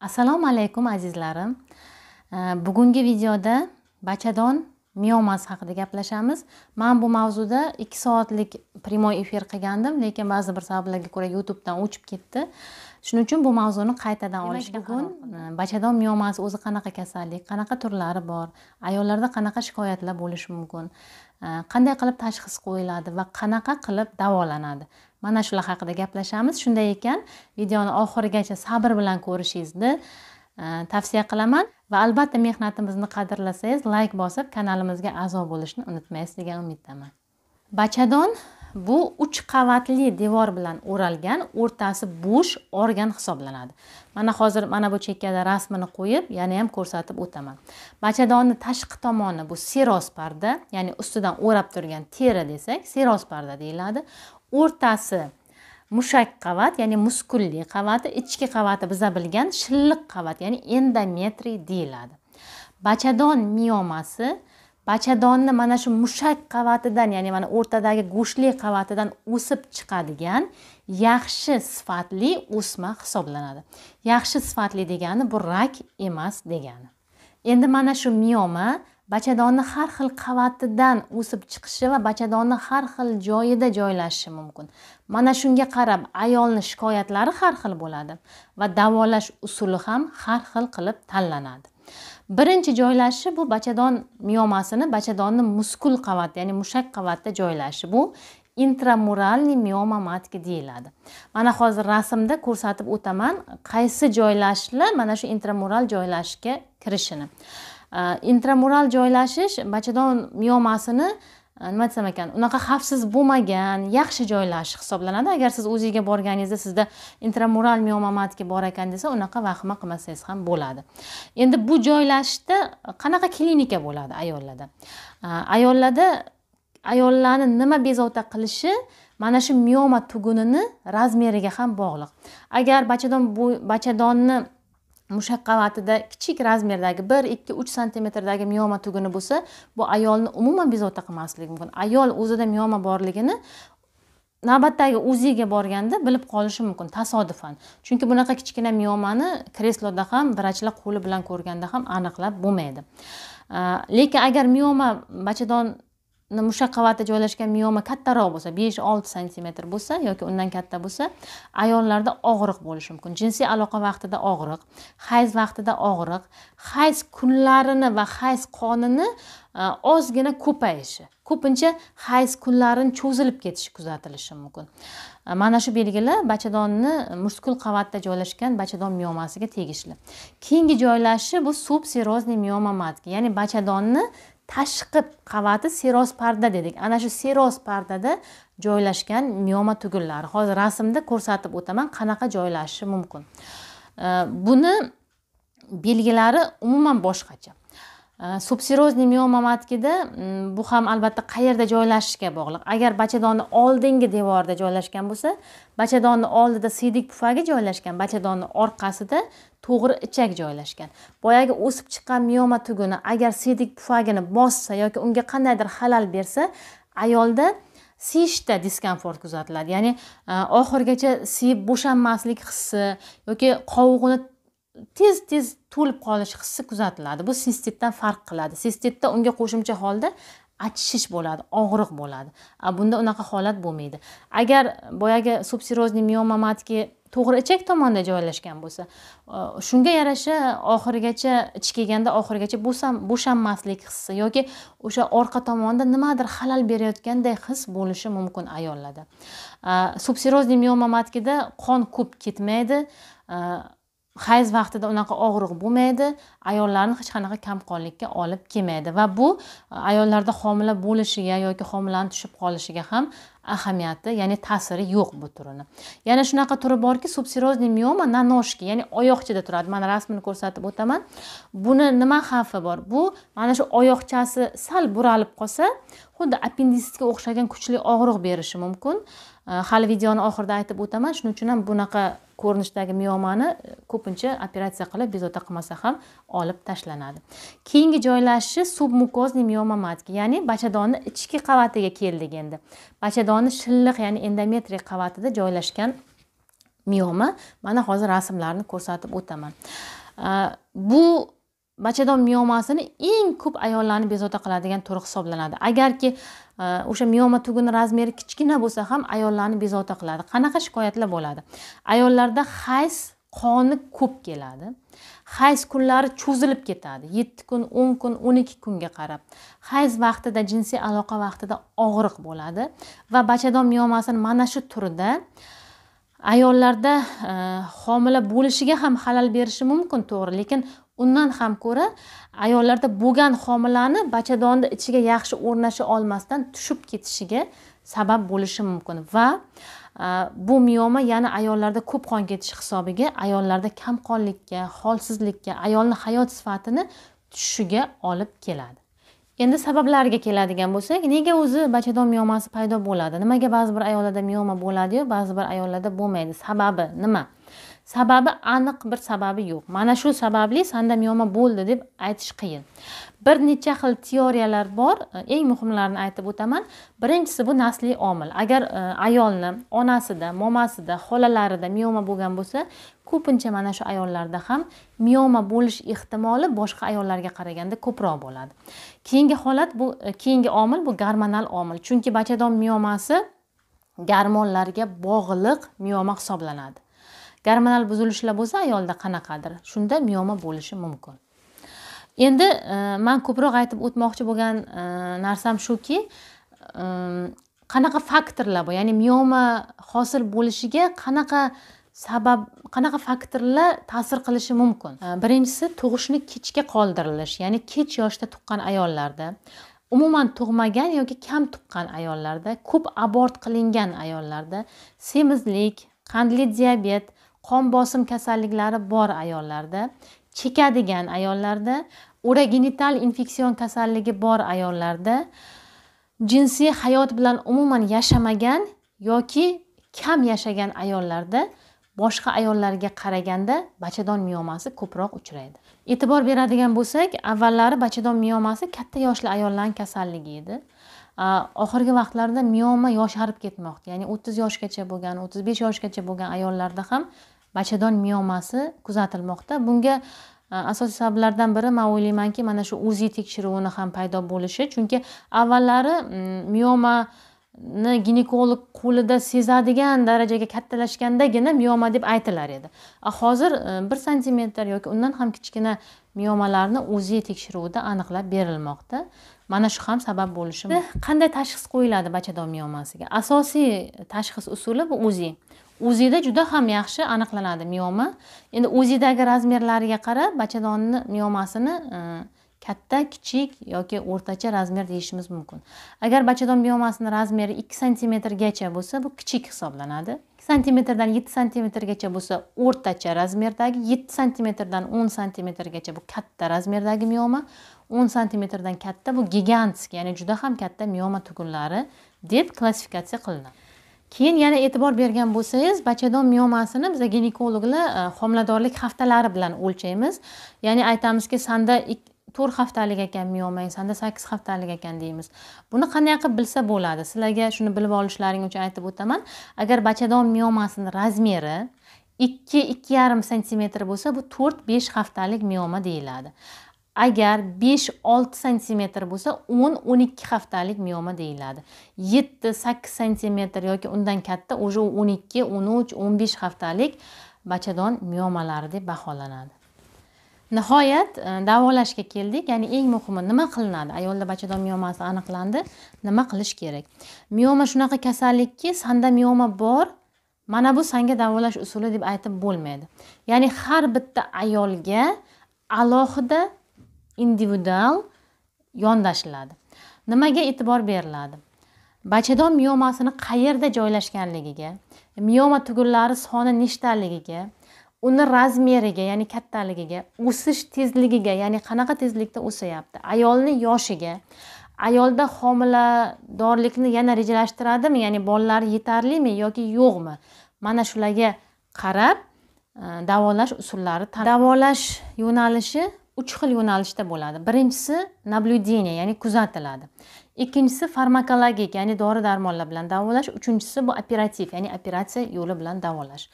assalomu alaykum azizlarim bugungi videoda bachadon miomasi haqida gaplashamiz man bu mavzuda ikki soatlik prямой efir qilgandim lekin ba'zi bir sabablarga ko'ra youtubedan o'chib ketdi shuning uchun bu mavzuni qaytadan olish bugun e, bachadon miomasi o'zi qanaqa kasallik qanaqa turlari bor ayollarda qanaqa shikoyatlar bo'lishi mumkin e, qanday qilib tashxis qo'yiladi va qanaqa qilib davolanadi mana shular haqida gaplashamiz shunday ekan videoni oxirigacha sabr bilan ko'rishingizni e, tavsiya qilaman va albatta mehnatimizni qadrlasangiz layk bosib kanalimizga a'zo bo'lishni unutmaysiz degan umiddaman bachadon bu uch qavatli devor bilan o'ralgan o'rtasi bo'sh organ hisoblanadi mana hozir mana bu chekkada rasmini qo'yib yana ham ko'rsatib o'taman bachadonni tashqi tomoni bu seroz parda ya'ni ustidan o'rab turgan teri desak seroz parda deyiladi o'rtasi mushak qavat ya'ni muskulli qavati ichki qavati biza bilgan shilliq qavat ya'ni endometriy deyiladi bachadon miomasi bachadonni mana shu mushak qavatidan ya'ni mana o'rtadagi go'shtli qavatidan o'sib chiqadigan yaxshi sifatli o'sma hisoblanadi yaxshi sifatli degani bu rak emas degani endi mana shu mioma bachadonni har xil qavatidan o'sib chiqishi va bachadonni har xil joyida joylashishi mumkin mana shunga qarab ayolni shikoyatlari har xil bo'ladi va davolash usuli ham har xil qilib tanlanadi birinchi joylashishi bu bachadon miomasini bachadonni muskul qavati ya'ni mushak qavatida joylashishi bu intramuralni mioma matki deyiladi mana hozir rasmda ko'rsatib o'taman qaysi joylashishlar mana shu intramural joylashishga kirishini intramural э, joylashish bachadon miomasini э, nima desam ekan unaqa xavfsiz bo'lmagan yaxshi joylash hisoblanadi agar siz o'zingizga borganingizda sizda intramural miomamatga bor ekan desa unaqa vahima qilmasangiz ham bo'ladi endi bu joylashishda qanaqa klinika bo'ladi ayollarda э, ayollarda ayollarni nima bezovta qilishi mana shu mioma tugunini razmeriga ham bog'liq agar bachadon bachadonni mushaqqavatida kichik razmerdagi bir ikki uch santimetrdagi miyoma tuguni bo'lsa bu ayolni umuman bezovta qilmasligi mumkin ayol o'zida miyoma borligini navbatdagi uziga borganda bilib qolishi mumkin tasodifan chunki bunaqa kichkina miyomani kresloda ham vrachlar qo'li bilan ko'rganda ham aniqlab bo'lmaydi lekin agar miyoma bachadon musha qavatda joylashgan miyoma kattaroq bo'lsa besh olti santimetr bo'lsa yoki undan katta bo'lsa ayollarda og'riq bo'lishi mumkin jinsiy aloqa vaqtida og'riq hayz vaqtida og'riq hayz kunlarini va hayz qonini e, ozgina ko'payishi ko'pincha hayz kunlarini cho'zilib ketishi kuzatilishi mumkin e, mana shu belgilar bachadonni muskul qavatda joylashgan bachadon miyomasiga tegishli keyingi joylashishi bu subsirozniy miyoma matki ya'ni bachadonni tashqi qavati seroz parda dedik ana shu seroz pardada joylashgan miyoma tugunlari hozir rasmda ko'rsatib o'taman qanaqa joylashishi mumkin buni belgilari umuman boshqacha mioma matkida bu ham albatta qayerda joylashishiga bog'liq agar bachadonni oldingi devorda joylashgan bo'lsa bachadonni oldida siydik pufagi joylashgan bachadonni orqasida to'g'ri ichak joylashgan boyagi o'sib chiqqan mioma tuguni agar siydik pufagini bossa yoki unga qandaydir xalal bersa ayolda siyishda diskomfort kuzatiladi ya'ni oxirigacha siyib bo'shanmaslik hissi yoki qovug'ini tez tez to'lib qolish hissi kuzatiladi bu sistitdan farq qiladi sistitda unga qo'shimcha holda achishish bo'ladi og'riq bo'ladi bunda unaqa holat bo'lmaydi agar boyagi subsirozniy miyoma matki to'g'ri ichak tomonda joylashgan bo'lsa shunga yarasha oxirigacha ich kelganda oxirigacha bo'shanmaslik hissi yoki o'sha orqa tomonda nimadir xalal berayotganday his bo'lishi mumkin ayollarda subsirozniy miyoma matkida qon ko'p ketmaydi hayz vaqtida unaqa og'riq bo'lmaydi ayollarni hech qanaqa kamqonlikka olib kelmaydi va bu e, ayollarda homila bo'lishiga yoki homilani tushib qolishiga ham ahamiyati ya'ni ta'siri yo'q bu turini yana shunaqa turi borki subsirozniy mioma на ножке ya'ni oyoqchada turadi mana rasmini ko'rsatib o'taman buni nima xavfi bor bu mana shu oyoqchasi sal buralib qolsa xuddi appenditsitga o'xshagan kuchli og'riq berishi mumkin e, hali videoni oxirida aytib o'taman shuning uchun ham bunaqa ko'rinishdagi miyomani ko'pincha operatsiya qilib bezovta qilmasa ham olib tashlanadi keyingi joylashishi submukozniy mioma matki ya'ni bachadonni ichki qavatiga keldik endi bachadonni shilliq ya'ni endometriy qavatida joylashgan miyoma mana hozir rasmlarni ko'rsatib o'taman bu bachadon miomasini eng ko'p ayollarni bezovta qiladigan turi hisoblanadi agarki e, o'sha mioma tuguni razmeri kichkina bo'lsa ham ayollarni bezovta qiladi qanaqa shikoyatlar bo'ladi ayollarda hayz qoni ko'p keladi hayz kunlari cho'zilib ketadi yetti kun o'n kun o'n ikki kunga qarab hayz vaqtida jinsiy aloqa vaqtida og'riq bo'ladi va bachadon miomasini mana shu turida ayollarda e, homila bo'lishiga ham xalal berishi mumkin to'g'ri lekin undan ham ko'ra ayollarda bo'lgan homilani bachadonni ichiga yaxshi o'rnasha olmasdan tushib ketishiga sabab bo'lishi mumkin va e, bu mioma yana ayollarda ko'p qon ketishi hisobiga ayollarda kamqonlikka holsizlikka ayolni hayot sifatini tushishiga olib keladi endi sabablarga keladigan bo'lsak nega o'zi bachadon miyomasi paydo bo'ladi nimaga ba'zi bir ayollarda miyoma bo'ladiyu ba'zi bir ayollarda bo'lmaydi sababi nima sababi aniq bir sababi yo'q mana shu sababli sanda miyoma bo'ldi deb aytish qiyin bir necha xil teoriyalar bor e, eng muhimlarini aytib o'taman birinchisi bu nasliy omil agar e, ayolni onasida momasida xolalarida miyoma bo'lgan bo'lsa ko'pincha mana shu ayollarda ham miyoma bo'lish ehtimoli boshqa ayollarga qaraganda ko'proq bo'ladi keyingi holat bu e, keyingi omil bu gormonal omil chunki bachadon miyomasi gormonlarga bog'liq miyoma hisoblanadi gormonal buzilishlar bo'lsa ayolda qanaqadir shunda miyoma bo'lishi mumkin endi e, man ko'proq aytib o'tmoqchi bo'lgan e, narsam shuki e, qanaqa faktorlar bor ya'ni miyoma hosil bo'lishiga qanaqa sabab qanaqa faktorlar ta'sir qilishi mumkin birinchisi tug'ishni kechga qoldirilish ya'ni kech yoshda tuqqan ayollarda umuman tug'magan yoki kam tuqqan ayollarda ko'p abort qilingan ayollarda semizlik qandli diabet qon bosim kasalliklari bor ayollarda chekadigan ayollarda urogenital infeksion kasalligi bor ayollarda jinsiy hayot bilan umuman yashamagan yoki kam yashagan ayollarda boshqa ayollarga qaraganda bachadon miyomasi ko'proq uchraydi e'tibor beradigan bo'lsak avvallari bachadon miyomasi katta yoshli ayollarning kasalligi edi oxirgi vaqtlarda miyoma yosharib ketmoqda ya'ni o'ttiz yoshgacha bo'lgan o'ttiz besh yoshgacha bo'lgan ayollarda ham bachadon miyomasi kuzatilmoqda bunga e, asosiy sabablardan biri man o'ylaymanki mana shu uzi tekshiruvini ham paydo bo'lishi chunki avvallari miyoma ni ginekolog qo'lida sezadigan darajaga kattalashgandagina mioma deb aytilar edi hozir e, bir santimetr yoki undan ham kichkina miomalarni uzi tekshiruvida aniqlab berilmoqda mana shu ham sabab bo'lishi eh, mumkin qanday tashxis qo'yiladi bachadon miomasiga asosiy tashxis usuli bu uzi o'zida juda ham yaxshi aniqlanadi mioma endi o'zidagi razmerlariga qarab bachadonni miomasini e, katta kichik yoki o'rtacha razmer deyishimiz mumkin agar bachadon miomasini razmeri ikki santimetrgacha bo'lsa bu kichik hisoblanadi ikki santimetrdan yetti santimetrgacha bo'lsa o'rtacha razmerdagi yetti santimetrdan o'n santimetrgacha bu katta razmerdagi mioma o'n santimetrdan katta bu gigantskiy ya'ni juda ham katta mioma tugunlari deb klassifikatsiya qilinadi keyin yana e'tibor bergan bo'lsangiz bachadon miomasini biza ginekologlar e, homiladorlik haftalari bilan o'lchaymiz ya'ni aytamizki sanda to'rt haftalik ekan miyomang sanda sakkiz haftalik ekan deymiz buni qanday qilib bilsa bo'ladi sizlarga shuni bilib olishlaring uchun aytib o'taman agar bachadon miyomasini razmeri ikki ikki yarim santimetr bo'lsa bu to'rt besh haftalik miyoma deyiladi agar 5-6 santimetr bo'lsa 10-12 haftalik mioma deyiladi 7-8 santimetr yoki undan katta уже 12-13-15 haftalik bachadon miomalari deb baholanadi nihoyat e, davolashga keldik ya'ni eng muhimi nima qilinadi ayolda bachadon miomasi aniqlandi nima qilish kerak mioma shunaqa kasallikki sanda mioma bor mana bu sanga davolash usuli deb aytib bo'lmaydi ya'ni har bitta ayolga alohida individual yondashiladi nimaga e'tibor beriladi bachadon miomasini qayerda joylashganligiga mioma tugunlari soni nechtaligiga uni razmeriga ya'ni kattaligiga o'sish tezligiga ya'ni qanaqa tezlikda o'sayapti ayolni yoshiga ayolda homiladorlikni yana rejalashtiradimi ya'ni bolalari yetarlimi yoki yo'qmi mana shularga qarab e, davolash usullari davolash yo'nalishi uch xil yo'nalishda bo'ladi birinchisi наблюдение ya'ni kuzatiladi ikkinchisi farmakologik ya'ni dori darmonlar bilan davolash uchinchisi bu operativ ya'ni operatsiya yo'li bilan davolash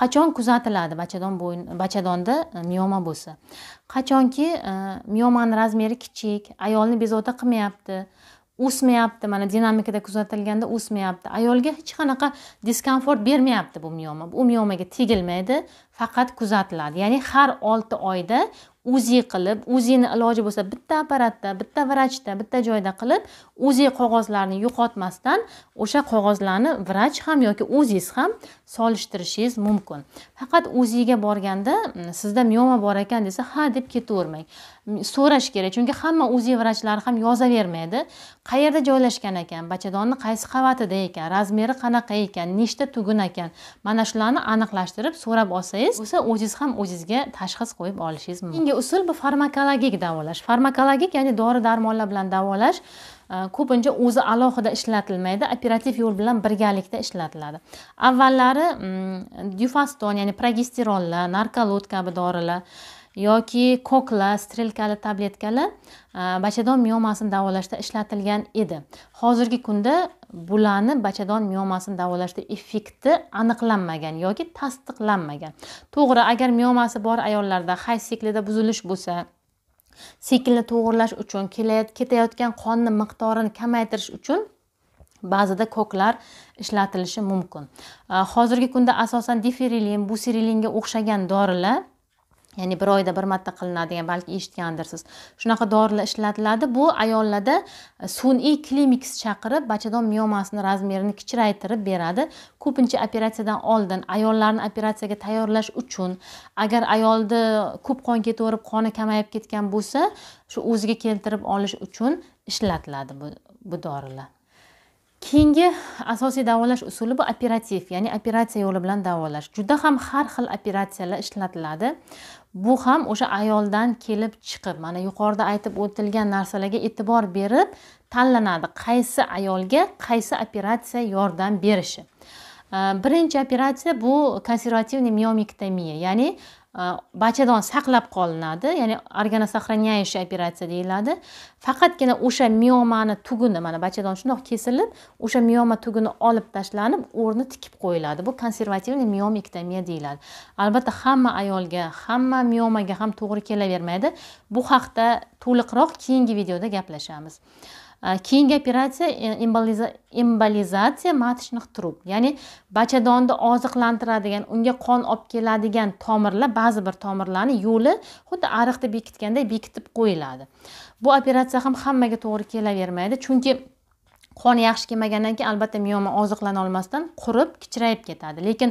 qachon kuzatiladi bachadon bo'yin bachadonda e, miyoma bo'lsa qachonki e, miyomani razmeri kichik ayolni bezovta qilmayapti o'smayapti mana dinamikada kuzatilganda o'smayapti ayolga hech qanaqa diskomfort bermayapti bu miyoma bu miyomaga tegilmaydi faqat kuzatiladi ya'ni har olti oyda uzi qilib uzini iloji bo'lsa bitta apparatda bitta vrachda bitta joyda qilib uzi qog'ozlarni yo'qotmasdan o'sha qog'ozlarni vrach ham yoki uzingiz ham solishtirishingiz mumkin faqat uziga borganda sizda miyoma bor ekan desa ha deb ketavermang so'rash kerak chunki hamma uzi vrachlari ham yozavermaydi qayerda joylashgan ekan bachadonni qaysi qavatida ekan razmeri qanaqa ekan nechta tugun ekan mana shularni aniqlashtirib so'rab olsangiz bo'lsa o'zingiz ham o'zingizga tashxis qo'yib olishingiz mumkin keyingi usul bu farmakologik davolash farmakologik ya'ni dori darmonlar bilan davolash e, ko'pincha o'zi alohida ishlatilmaydi operativ yo'l bilan birgalikda ishlatiladi avvallari dyufaston ya'ni progesteronlar narkolot kabi dorilar yoki kokla strelkali tabletkalar e, bachadon miomasini davolashda ishlatilgan edi hozirgi kunda bularni bachadon miomasini davolashda effekti aniqlanmagan yoki tasdiqlanmagan to'g'ri agar miomasi bor ayollarda hayz siklida buzilish bo'lsa siklni to'g'irlash uchun ketayotgan qonni miqdorini kamaytirish uchun ba'zida koklar ishlatilishi mumkin e, hozirgi kunda asosan diferilin busirillinga o'xshagan dorilar ya'ni bir oyda bir marta qilinadigan balki eshitgandirsiz shunaqa dorilar ishlatiladi bu ayollarda e, sun'iy klimiks chaqirib bachadon miomasini razmerini kichraytirib beradi ko'pincha operatsiyadan oldin ayollarni operatsiyaga tayyorlash uchun agar ayolda ko'p qon ketaverib qoni kamayib ketgan bo'lsa shu o'ziga keltirib olish uchun ishlatiladi bu, bu dorilar keyingi asosiy davolash usuli bu operativ ya'ni operatsiya yo'li bilan davolash juda ham har xil operatsiyalar ishlatiladi bu ham o'sha ayoldan kelib chiqib mana yuqorida aytib o'tilgan narsalarga e'tibor berib tanlanadi qaysi ayolga qaysi operatsiya yordam berishi birinchi operatsiya bu konservativniy miomiktomiya ya'ni bachadon saqlab qolinadi ya'ni organosохраняющий operatsiya deyiladi faqatgina o'sha miomani tuguni mana bachadon shundoq kesilib o'sha mioma tuguni olib tashlanib o'rni tikib qo'yiladi bu konservativniy miomektomiya deyiladi albatta hamma ayolga hamma miomaga ham to'g'ri kelavermaydi bu haqda to'liqroq keyingi videoda gaplashamiz keyingi operatsiya e, embolizatsiya matishnih trub ya'ni bachadonni oziqlantiradigan unga qon olib keladigan tomirlar ba'zi bir tomirlarni yo'li xuddi ariqni bekitganday bekitib qo'yiladi bu operatsiya ham hammaga to'g'ri kelavermaydi chunki qoni yaxshi kelmagandan keyin albatta miyoma oziqlana olmasdan qurib kichrayib ketadi lekin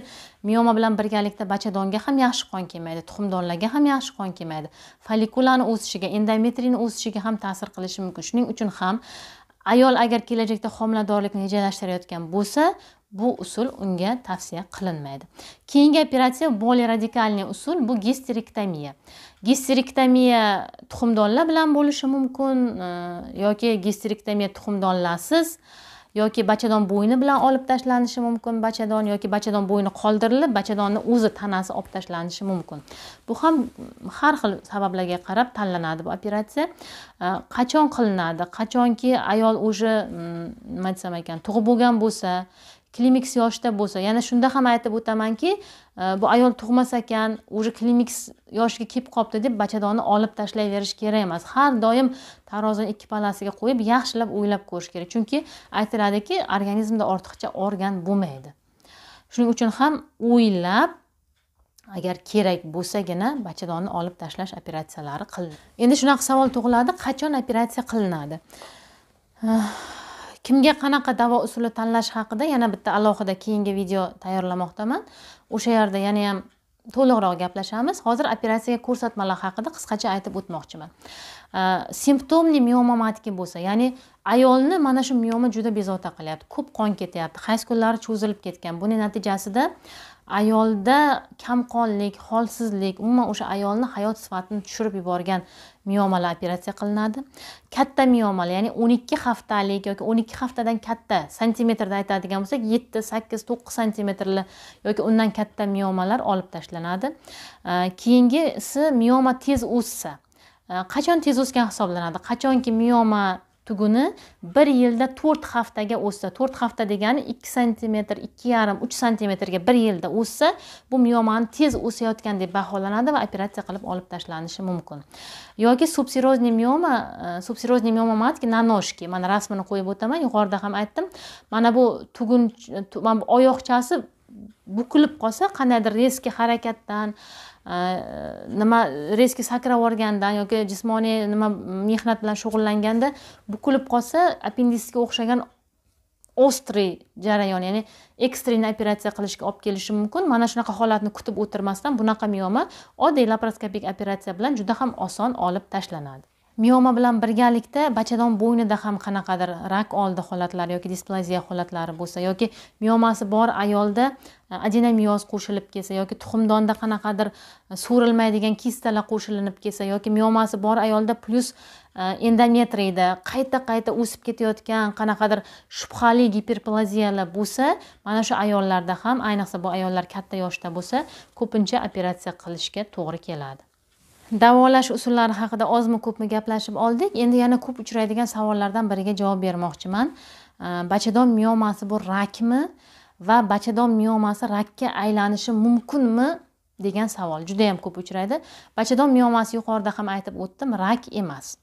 miyoma bilan birgalikda bachadonga ham yaxshi qon kelmaydi tuxumdonlarga ham yaxshi qon kelmaydi folikulani o'sishiga endometrin o'sishiga ham ta'sir qilishi mumkin shuning uchun ham ayol agar kelajakda homiladorlikni rejalashtirayotgan bo'lsa bu usul unga tavsiya qilinmaydi keyingi operatsiya более radikalniy usul bu gisterektomiya gisterektomiya tuxumdonlar bilan bo'lishi mumkin e, yoki gisterektomiya tuxumdonlarsiz yoki bachadon bo'yni bilan olib tashlanishi mumkin bachadon yoki bachadon bo'yni qoldirilib bachadonni o'zi tanasi olib tashlanishi mumkin bu ham har xil sabablarga qarab tanlanadi bu operatsiya e, qachon qilinadi qachonki ayol уже nima desam ekan tug'ib bo'lgan bo'lsa klimiks yoshda bo'lsa yana shunda ham aytib o'tamanki e, bu ayol tug'mas ekan уже klimiks yoshiga kelib qolibdi deb bachadonni olib tashlayverish kerak emas har doim tarozini ikki palasiga qo'yib yaxshilab o'ylab ko'rish kerak chunki aytiladiki organizmda ortiqcha organ bo'lmaydi shuning uchun ham o'ylab agar kerak bo'lsagina bachadonni olib tashlash operatsiyalari qilinadi endi shunaqa savol tug'iladi qachon operatsiya qilinadi ah, kimga qanaqa davo usuli tanlash haqida yana bitta alohida keyingi video tayyorlamoqdaman o'sha yerda yana ham to'liqroq gaplashamiz hozir operatsiyaga ko'rsatmalar haqida qisqacha aytib o'tmoqchiman э, simptomli mioma matki bo'lsa ya'ni ayolni mana shu mioma juda bezovta qilyapti ko'p qon ketyapti hayz kunlari cho'zilib ketgan buni natijasida ayolda kamqonlik holsizlik umuman o'sha ayolni hayot sifatini tushirib yuborgan miomalar operatsiya qilinadi katta miomalar ya'ni o'n ikki haftalik yoki o'n ikki haftadan katta santimetrda aytadigan bo'lsak yetti sakkiz to'qqiz santimetrli yoki undan katta miomalar olib tashlanadi keyingisi mioma tez o'ssa qachon tez o'sgan hisoblanadi qachonki mioma tuguni bir yilda to'rt haftaga o'ssa to'rt hafta degani ikki santimetr ikki yarim uch santimetrga bir yilda o'ssa bu miyomani tez o'sayotgan deb baholanadi va operatsiya qilib olib tashlanishi mumkin yoki subsirozniy mioma e, subsirozniy mioma matki na ножки mana rasmini qo'yib o'taman yuqorida ham aytdim mana bu tugun oyoqchasi bukilib qolsa qandaydir reski harakatdan nima reski sakrab yuborgandan yoki jismoniy nima mehnat bilan shug'ullanganda bukilib qolsa appenditsga o'xshagan ostriy jarayon ya'ni ekstren operatsiya qilishga olib kelishi mumkin mana shunaqa holatni kutib o'tirmasdan bunaqa miyoma oddiy laparoskopik operatsiya bilan juda ham oson olib tashlanadi mioma bilan birgalikda bachadon bo'ynida ham qanaqadir rak oldi holatlari yoki displaziya holatlari bo'lsa yoki miomasi bor ayolda e, adenomioz qo'shilib kelsa yoki tuxumdonda qanaqadir e, so'rilmaydigan kistalar qo'shilinib kelsa yoki miomasi bor ayolda plyus e, endometriyda qayta qayta o'sib ketayotgan qanaqadir shubhali giperplaziyalar bo'lsa mana shu ayollarda ham ayniqsa bu ayollar katta yoshda bo'lsa ko'pincha operatsiya qilishga to'g'ri keladi davolash usullari haqida ozmi ko'pmi gaplashib oldik endi yana ko'p uchraydigan savollardan biriga javob bermoqchiman bachadon miyomasi bu rakmi va bachadon miyomasi rakka aylanishi mumkinmi degan savol juda yam ko'p uchraydi bachadon miyomasi yuqorida ham aytib o'tdim rak emas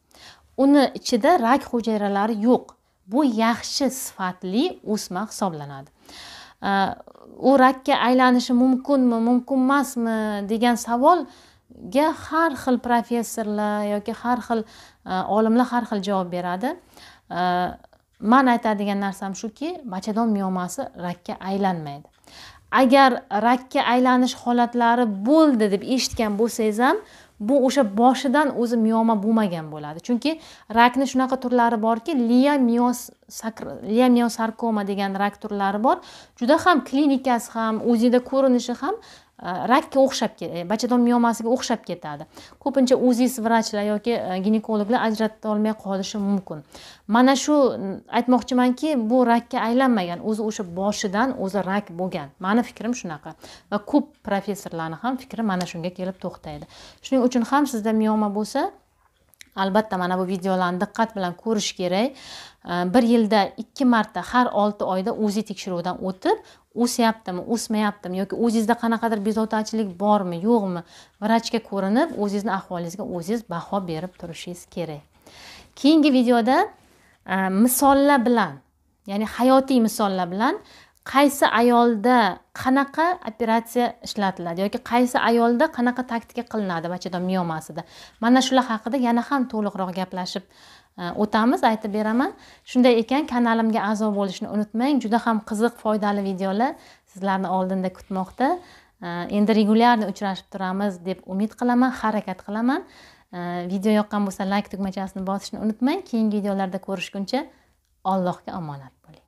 uni ichida rak hujayralari yo'q bu yaxshi sifatli o'sma hisoblanadi u rakka aylanishi mumkinmi mumkin emasmi degan savol ga har xil professorlar yoki har xil e, olimlar har xil javob beradi e, man aytadigan narsam shuki machadon miyomasi rakka aylanmaydi agar rakka aylanish holatlari bo'ldi deb eshitgan bo'lsangiz ham bu o'sha boshidan o'zi miyoma bo'lmagan bo'ladi chunki rakni shunaqa turlari borki liya liya miosarkoma degan rak turlari bor juda ham klinikasi ham o'zida ko'rinishi ham rakka o'xshab e, bachadon miyomasiga o'xshab ketadi ko'pincha uzis vrachlar yoki e, ginekologlar ajrata olmay qolishi mumkin mana shu aytmoqchimanki bu rakka aylanmagan o'zi o'sha boshidan o'zi rak bo'lgan mani fikrim shunaqa va ko'p professorlarni ham fikri mana shunga kelib to'xtaydi shuning uchun ham sizda miyoma bo'lsa albatta mana bu videolarni diqqat bilan ko'rish kerak Э, bir yilda ikki marta har olti oyda o'zi tekshiruvdan o'tib o'syaptimi o'smayaptimi yoki o'zingizda qanaqadir bezovtachilik bormi yo'qmi vrachga ko'rinib o'zizni ahvolingizga o'zingiz baho berib turishingiz kerak keyingi videoda e, misollar bilan ya'ni hayotiy misollar bilan qaysi ayolda qanaqa operatsiya ishlatiladi yoki qaysi ayolda qanaqa taktika qilinadi miyomasida mana shular haqida yana ham to'liqroq gaplashib e, o'tamiz aytib beraman shunday ekan kanalimga a'zo bo'lishni unutmang juda ham qiziq foydali videolar sizlarni oldinda kutmoqda e, endi regularni uchrashib turamiz deb umid qilaman harakat qilaman e, video yoqqan bo'lsa layk tugmachasini bosishni unutmang keyingi videolarda ko'rishguncha allohga omonat bo'ling